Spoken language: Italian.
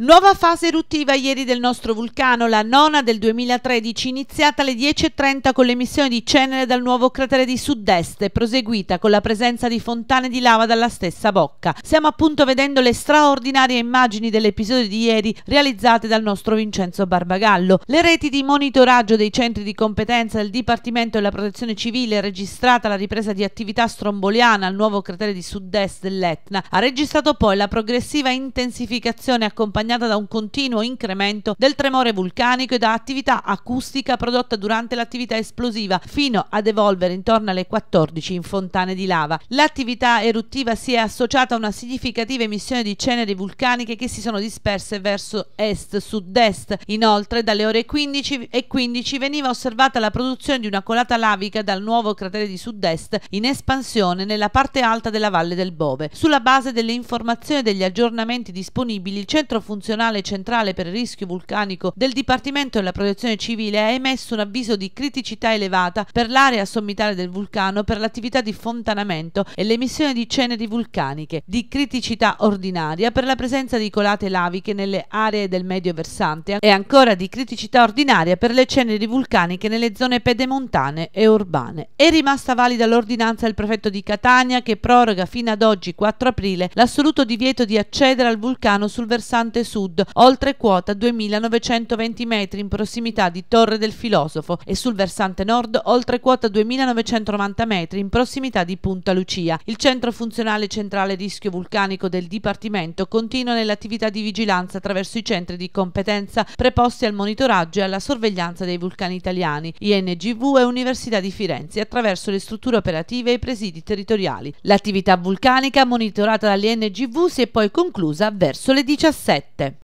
Nuova fase eruttiva ieri del nostro vulcano, la nona del 2013, iniziata alle 10.30 con l'emissione di cenere dal nuovo cratere di sud-est e proseguita con la presenza di fontane di lava dalla stessa bocca. Stiamo appunto vedendo le straordinarie immagini dell'episodio di ieri realizzate dal nostro Vincenzo Barbagallo. Le reti di monitoraggio dei centri di competenza del Dipartimento della Protezione Civile registrata la ripresa di attività stromboliana al nuovo cratere di sud-est dell'Etna ha registrato poi la progressiva intensificazione accompagnata accompagnata da un continuo incremento del tremore vulcanico e da attività acustica prodotta durante l'attività esplosiva fino ad evolvere intorno alle 14 in fontane di lava. L'attività eruttiva si è associata a una significativa emissione di ceneri vulcaniche che si sono disperse verso est-sud-est. Inoltre dalle ore 15 e 15 veniva osservata la produzione di una colata lavica dal nuovo cratere di sud-est in espansione nella parte alta della valle del Bove. Sulla base delle informazioni e degli aggiornamenti disponibili, il centro funzionale funzionale centrale per il rischio vulcanico del Dipartimento della Protezione Civile ha emesso un avviso di criticità elevata per l'area sommitale del vulcano per l'attività di fontanamento e l'emissione di ceneri vulcaniche, di criticità ordinaria per la presenza di colate laviche nelle aree del medio versante e ancora di criticità ordinaria per le ceneri vulcaniche nelle zone pedemontane e urbane. È rimasta valida l'ordinanza del prefetto di Catania che proroga fino ad oggi 4 aprile l'assoluto divieto di accedere al vulcano sul versante sud, oltre quota 2920 metri in prossimità di Torre del Filosofo e sul versante nord oltre quota 2990 metri in prossimità di Punta Lucia. Il centro funzionale centrale rischio vulcanico del Dipartimento continua nell'attività di vigilanza attraverso i centri di competenza preposti al monitoraggio e alla sorveglianza dei vulcani italiani, INGV e Università di Firenze, attraverso le strutture operative e i presidi territoriali. L'attività vulcanica monitorata dall'INGV si è poi conclusa verso le 17. 7.